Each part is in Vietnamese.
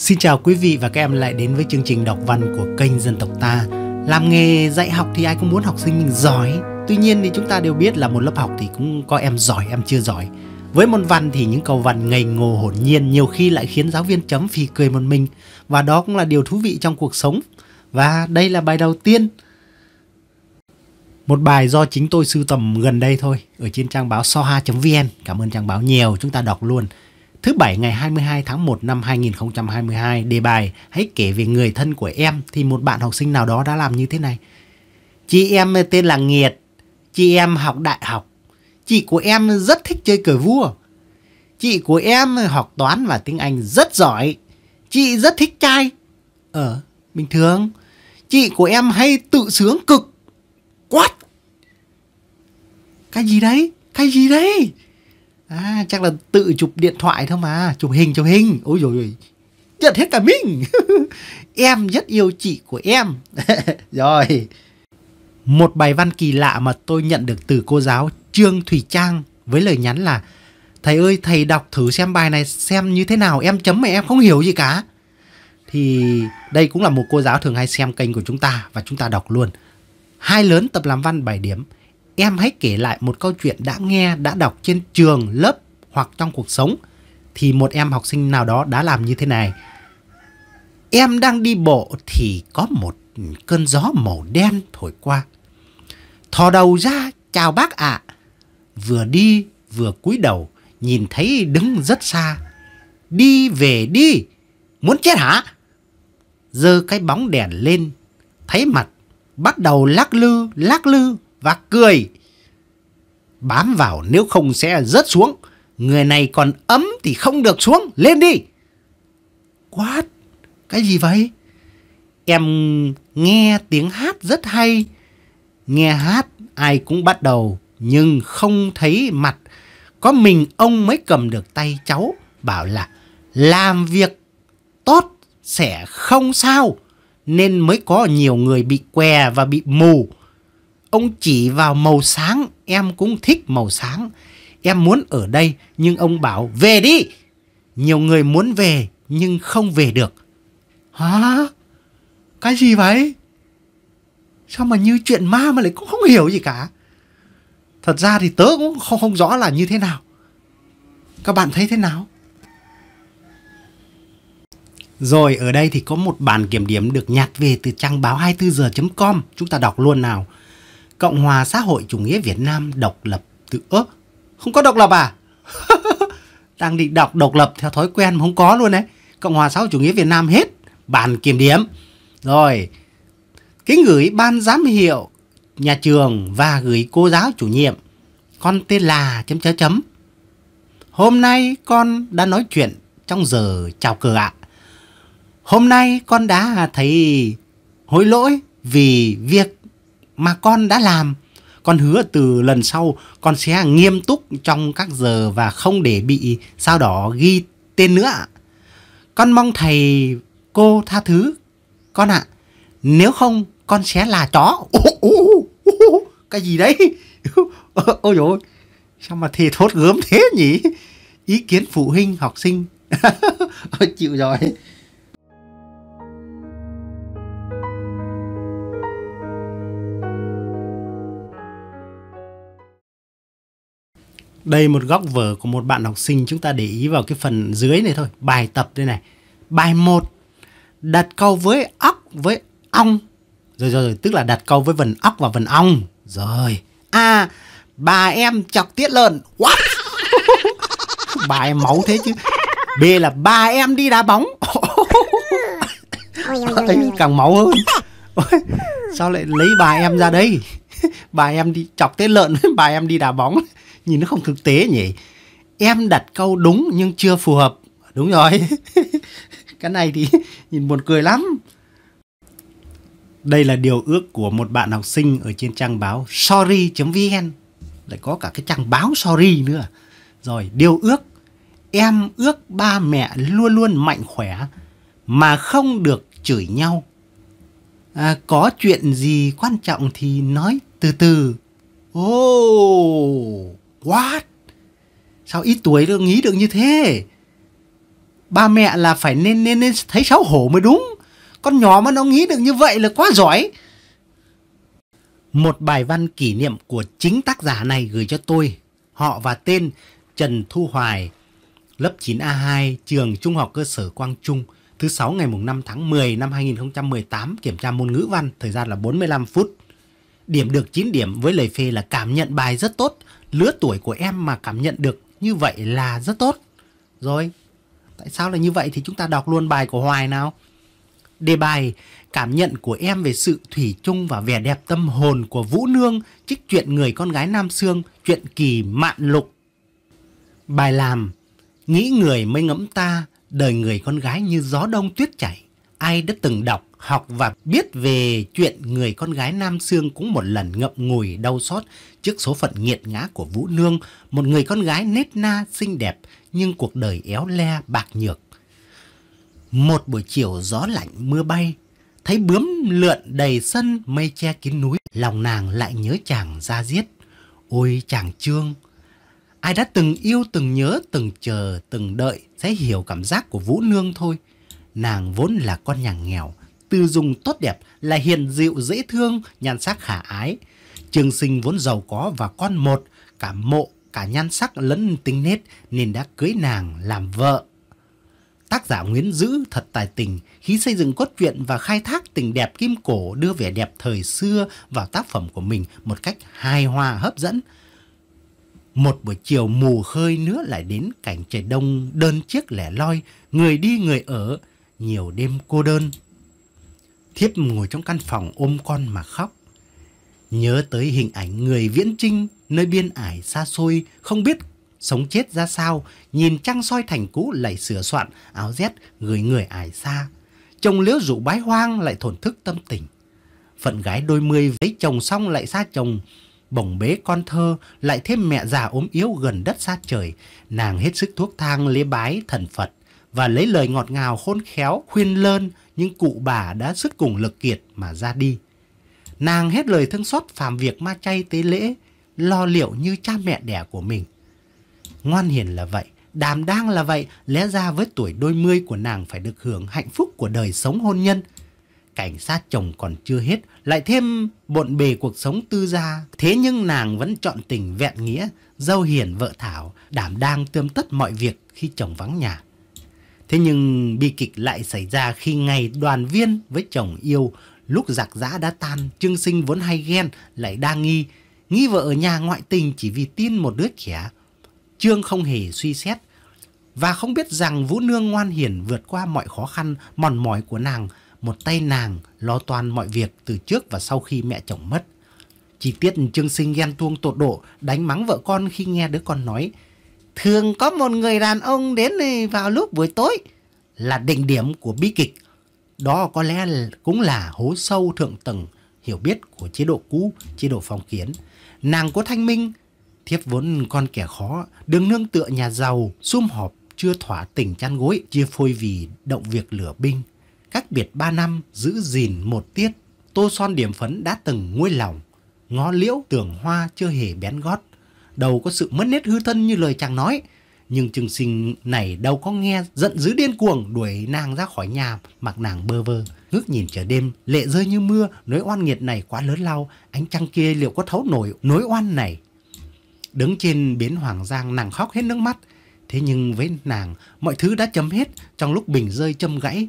Xin chào quý vị và các em lại đến với chương trình đọc văn của kênh Dân tộc ta. Làm nghề dạy học thì ai cũng muốn học sinh mình giỏi. Tuy nhiên thì chúng ta đều biết là một lớp học thì cũng có em giỏi, em chưa giỏi. Với môn văn thì những câu văn ngây ngô hồn nhiên nhiều khi lại khiến giáo viên chấm phì cười một mình và đó cũng là điều thú vị trong cuộc sống. Và đây là bài đầu tiên. Một bài do chính tôi sưu tầm gần đây thôi ở trên trang báo soha.vn. Cảm ơn trang báo nhiều, chúng ta đọc luôn. Thứ Bảy ngày 22 tháng 1 năm 2022, đề bài Hãy kể về người thân của em thì một bạn học sinh nào đó đã làm như thế này. Chị em tên là Nghiệt, chị em học đại học, chị của em rất thích chơi cờ vua. Chị của em học toán và tiếng Anh rất giỏi, chị rất thích trai. Ờ, bình thường, chị của em hay tự sướng cực. What? Cái gì đấy? Cái gì đấy? À chắc là tự chụp điện thoại thôi mà Chụp hình chụp hình Ôi dồi ôi Giật hết cả mình Em rất yêu chị của em Rồi Một bài văn kỳ lạ mà tôi nhận được từ cô giáo Trương Thủy Trang Với lời nhắn là Thầy ơi thầy đọc thử xem bài này xem như thế nào Em chấm mà em không hiểu gì cả Thì đây cũng là một cô giáo thường hay xem kênh của chúng ta Và chúng ta đọc luôn Hai lớn tập làm văn bài điểm Em hãy kể lại một câu chuyện đã nghe, đã đọc trên trường, lớp hoặc trong cuộc sống. Thì một em học sinh nào đó đã làm như thế này. Em đang đi bộ thì có một cơn gió màu đen thổi qua. Thò đầu ra, chào bác ạ. À. Vừa đi, vừa cúi đầu, nhìn thấy đứng rất xa. Đi về đi, muốn chết hả? Dơ cái bóng đèn lên, thấy mặt, bắt đầu lắc lư, lắc lư và cười. Bám vào nếu không sẽ rớt xuống. Người này còn ấm thì không được xuống. Lên đi. Quát. Cái gì vậy? Em nghe tiếng hát rất hay. Nghe hát ai cũng bắt đầu. Nhưng không thấy mặt. Có mình ông mới cầm được tay cháu. Bảo là làm việc tốt sẽ không sao nên mới có nhiều người bị què và bị mù Ông chỉ vào màu sáng, em cũng thích màu sáng. Em muốn ở đây nhưng ông bảo về đi. Nhiều người muốn về nhưng không về được. Hả? Cái gì vậy? Sao mà như chuyện ma mà lại cũng không hiểu gì cả. Thật ra thì tớ cũng không, không rõ là như thế nào. Các bạn thấy thế nào? Rồi ở đây thì có một bản kiểm điểm được nhặt về từ trang báo 24giờ.com Chúng ta đọc luôn nào Cộng hòa xã hội chủ nghĩa Việt Nam độc lập tự... Ơ, không có độc lập à? Đang định đọc độc lập theo thói quen mà không có luôn đấy. Cộng hòa xã hội chủ nghĩa Việt Nam hết bản kiểm điểm. Rồi, kính gửi ban giám hiệu nhà trường và gửi cô giáo chủ nhiệm. Con tên là chấm chấm chấm. Hôm nay con đã nói chuyện trong giờ chào cờ ạ. Hôm nay con đã thấy hối lỗi vì việc mà con đã làm con hứa từ lần sau con sẽ nghiêm túc trong các giờ và không để bị sao đỏ ghi tên nữa con mong thầy cô tha thứ con ạ à, nếu không con sẽ là chó ô, ô, ô, ô, cái gì đấy ôi dồi sao mà thề thốt gớm thế nhỉ ý kiến phụ huynh học sinh chịu rồi Đây một góc vở của một bạn học sinh chúng ta để ý vào cái phần dưới này thôi, bài tập đây này. Bài 1 đặt câu với ốc với ong. Rồi rồi rồi, tức là đặt câu với vần ốc và vần ong. Rồi. À, bà em chọc tiết lợn. Wow. bà em máu thế chứ. B là ba em đi đá bóng. Ấy càng máu hơn. Sao lại lấy bà em ra đây? bà em đi chọc tiết lợn bà em đi đá bóng nhìn nó không thực tế nhỉ em đặt câu đúng nhưng chưa phù hợp đúng rồi cái này thì nhìn buồn cười lắm đây là điều ước của một bạn học sinh ở trên trang báo sorry.vn lại có cả cái trang báo sorry nữa rồi điều ước em ước ba mẹ luôn luôn mạnh khỏe mà không được chửi nhau à, có chuyện gì quan trọng thì nói từ từ ồ oh. What? Sao ít tuổi được nghĩ được như thế? Ba mẹ là phải nên nên, nên thấy xấu hổ mới đúng. Con nhỏ mà nó nghĩ được như vậy là quá giỏi. Một bài văn kỷ niệm của chính tác giả này gửi cho tôi. Họ và tên Trần Thu Hoài, lớp 9A2, trường Trung học cơ sở Quang Trung, thứ 6 ngày mùng 5 tháng 10 năm 2018, kiểm tra môn ngữ văn, thời gian là 45 phút. Điểm được 9 điểm với lời phê là cảm nhận bài rất tốt. Lứa tuổi của em mà cảm nhận được như vậy là rất tốt. Rồi, tại sao là như vậy thì chúng ta đọc luôn bài của Hoài nào. Đề bài cảm nhận của em về sự thủy chung và vẻ đẹp tâm hồn của Vũ Nương trích chuyện người con gái Nam Sương, chuyện kỳ mạn lục. Bài làm Nghĩ người mới ngẫm ta, đời người con gái như gió đông tuyết chảy, ai đã từng đọc học và biết về chuyện người con gái Nam Sương cũng một lần ngậm ngùi đau xót trước số phận nghiệt ngã của Vũ Nương, một người con gái nết na xinh đẹp nhưng cuộc đời éo le bạc nhược. Một buổi chiều gió lạnh mưa bay, thấy bướm lượn đầy sân mây che kín núi, lòng nàng lại nhớ chàng ra giết. Ôi chàng Trương! Ai đã từng yêu, từng nhớ, từng chờ, từng đợi sẽ hiểu cảm giác của Vũ Nương thôi. Nàng vốn là con nhà nghèo, từ dùng tốt đẹp là hiền dịu dễ thương, nhan sắc khả ái. Trường sinh vốn giàu có và con một, cả mộ, cả nhan sắc lẫn tính nết nên đã cưới nàng làm vợ. Tác giả Nguyễn Dữ thật tài tình khi xây dựng cốt truyện và khai thác tình đẹp kim cổ đưa vẻ đẹp thời xưa vào tác phẩm của mình một cách hài hòa hấp dẫn. Một buổi chiều mù khơi nữa lại đến cảnh trời đông đơn chiếc lẻ loi, người đi người ở, nhiều đêm cô đơn. Thiếp ngồi trong căn phòng ôm con mà khóc. Nhớ tới hình ảnh người viễn trinh nơi biên ải xa xôi không biết sống chết ra sao, nhìn trăng soi thành cũ lại sửa soạn áo rét gửi người ải xa. Chồng liễu rụ bái hoang lại thổn thức tâm tình. Phận gái đôi mươi với chồng xong lại xa chồng, bồng bế con thơ, lại thêm mẹ già ốm yếu gần đất xa trời, nàng hết sức thuốc thang lễ bái thần Phật và lấy lời ngọt ngào khôn khéo khuyên lơn những cụ bà đã sức cùng lực kiệt mà ra đi. Nàng hết lời thương xót phàm việc ma chay tế lễ, lo liệu như cha mẹ đẻ của mình. Ngoan hiền là vậy, đàm đang là vậy, lẽ ra với tuổi đôi mươi của nàng phải được hưởng hạnh phúc của đời sống hôn nhân. Cảnh sát chồng còn chưa hết, lại thêm bộn bề cuộc sống tư gia. Thế nhưng nàng vẫn chọn tình vẹn nghĩa, dâu hiền vợ thảo, đảm đang tươm tất mọi việc khi chồng vắng nhà. Thế nhưng bi kịch lại xảy ra khi ngày đoàn viên với chồng yêu, lúc giặc giã đã tan, Trương Sinh vốn hay ghen, lại đa nghi, nghi vợ ở nhà ngoại tình chỉ vì tin một đứa trẻ. Trương không hề suy xét, và không biết rằng Vũ Nương ngoan hiền vượt qua mọi khó khăn, mòn mỏi của nàng, một tay nàng lo toàn mọi việc từ trước và sau khi mẹ chồng mất. chỉ tiết Trương Sinh ghen tuông tột độ, đánh mắng vợ con khi nghe đứa con nói, thường có một người đàn ông đến vào lúc buổi tối là đỉnh điểm của bi kịch. Đó có lẽ cũng là hố sâu thượng tầng hiểu biết của chế độ cũ, chế độ phong kiến. Nàng có thanh minh, thiếp vốn con kẻ khó, đường nương tựa nhà giàu, sum họp, chưa thỏa tình chăn gối, chia phôi vì động việc lửa binh. các biệt ba năm, giữ gìn một tiết, tô son điểm phấn đã từng nguôi lòng, ngó liễu tưởng hoa chưa hề bén gót đầu có sự mất nét hư thân như lời chàng nói. Nhưng trường sinh này đâu có nghe giận dữ điên cuồng đuổi nàng ra khỏi nhà mặc nàng bơ vơ. Ngước nhìn trở đêm, lệ rơi như mưa, nỗi oan nghiệt này quá lớn lao, ánh trăng kia liệu có thấu nổi nỗi oan này. Đứng trên bến Hoàng Giang nàng khóc hết nước mắt. Thế nhưng với nàng, mọi thứ đã chấm hết trong lúc bình rơi châm gãy.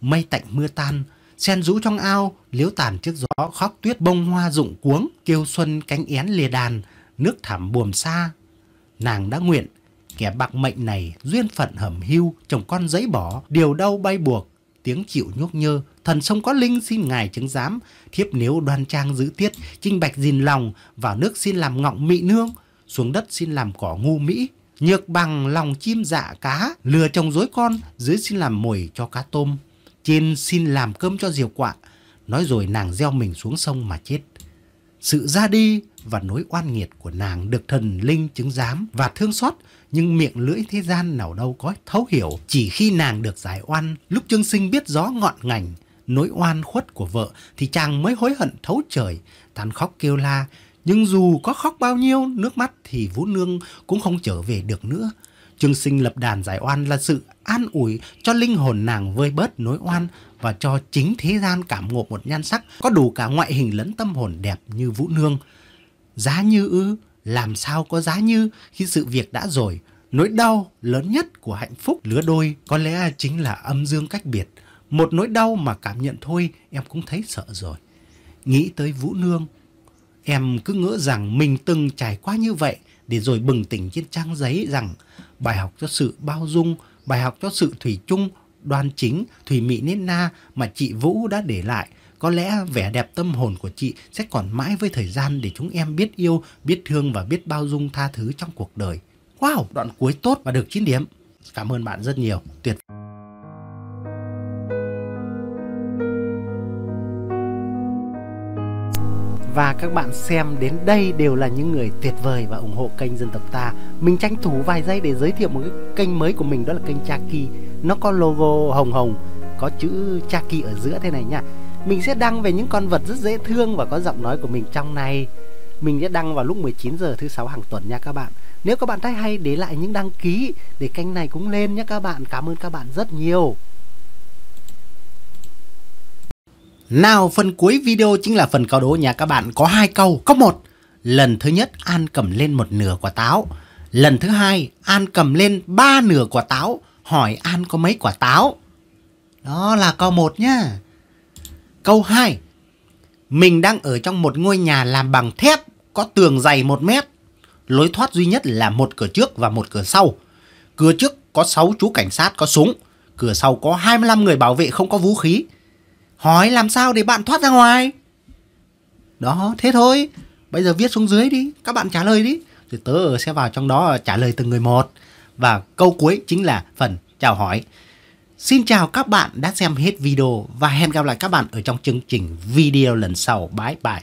Mây tạnh mưa tan, sen rũ trong ao, liếu tàn trước gió khóc tuyết bông hoa rụng cuống, kêu xuân cánh én lìa đàn, nước thảm buồm xa. Nàng đã nguyện, kẻ bạc mệnh này duyên phận hầm hưu, chồng con giấy bỏ, điều đau bay buộc, tiếng chịu nhúc nhơ, thần sông có linh xin ngài chứng giám, thiếp nếu đoan trang giữ tiết, trinh bạch gìn lòng, vào nước xin làm ngọng mị nương, xuống đất xin làm cỏ ngu mỹ, nhược bằng lòng chim dạ cá, lừa chồng dối con, dưới xin làm mồi cho cá tôm, trên xin làm cơm cho diều quạ. Nói rồi nàng gieo mình xuống sông mà chết sự ra đi và nỗi oan nghiệt của nàng được thần linh chứng giám và thương xót nhưng miệng lưỡi thế gian nào đâu có thấu hiểu chỉ khi nàng được giải oan lúc trương sinh biết rõ ngọn ngành nỗi oan khuất của vợ thì chàng mới hối hận thấu trời than khóc kêu la nhưng dù có khóc bao nhiêu nước mắt thì vũ nương cũng không trở về được nữa Trương Sinh lập đàn giải oan là sự an ủi cho linh hồn nàng vơi bớt nỗi oan và cho chính thế gian cảm ngộ một nhan sắc có đủ cả ngoại hình lẫn tâm hồn đẹp như Vũ Nương. Giá như ư, làm sao có giá như khi sự việc đã rồi. Nỗi đau lớn nhất của hạnh phúc lứa đôi có lẽ chính là âm dương cách biệt. Một nỗi đau mà cảm nhận thôi em cũng thấy sợ rồi. Nghĩ tới Vũ Nương, em cứ ngỡ rằng mình từng trải qua như vậy để rồi bừng tỉnh trên trang giấy rằng bài học cho sự bao dung, bài học cho sự thủy chung, đoan chính, thủy mị nết na mà chị Vũ đã để lại. Có lẽ vẻ đẹp tâm hồn của chị sẽ còn mãi với thời gian để chúng em biết yêu, biết thương và biết bao dung tha thứ trong cuộc đời. Wow, đoạn cuối tốt và được 9 điểm. Cảm ơn bạn rất nhiều. Tuyệt vời. và các bạn xem đến đây đều là những người tuyệt vời và ủng hộ kênh dân tộc ta mình tranh thủ vài giây để giới thiệu một cái kênh mới của mình đó là kênh Chaki nó có logo hồng hồng có chữ Chaki ở giữa thế này nha mình sẽ đăng về những con vật rất dễ thương và có giọng nói của mình trong này mình sẽ đăng vào lúc 19 giờ thứ sáu hàng tuần nha các bạn nếu các bạn thấy hay để lại những đăng ký để kênh này cũng lên nhé các bạn cảm ơn các bạn rất nhiều Nào phần cuối video chính là phần cao đố nhà các bạn có hai câu. Có một, lần thứ nhất An cầm lên một nửa quả táo. Lần thứ hai An cầm lên ba nửa quả táo. Hỏi An có mấy quả táo? Đó là câu một nhá. Câu hai Mình đang ở trong một ngôi nhà làm bằng thép có tường dày một mét. Lối thoát duy nhất là một cửa trước và một cửa sau. Cửa trước có 6 chú cảnh sát có súng, cửa sau có 25 người bảo vệ không có vũ khí. Hỏi làm sao để bạn thoát ra ngoài Đó thế thôi Bây giờ viết xuống dưới đi Các bạn trả lời đi Rồi tớ sẽ vào trong đó trả lời từng người một Và câu cuối chính là phần chào hỏi Xin chào các bạn đã xem hết video Và hẹn gặp lại các bạn ở trong chương trình video lần sau Bye bye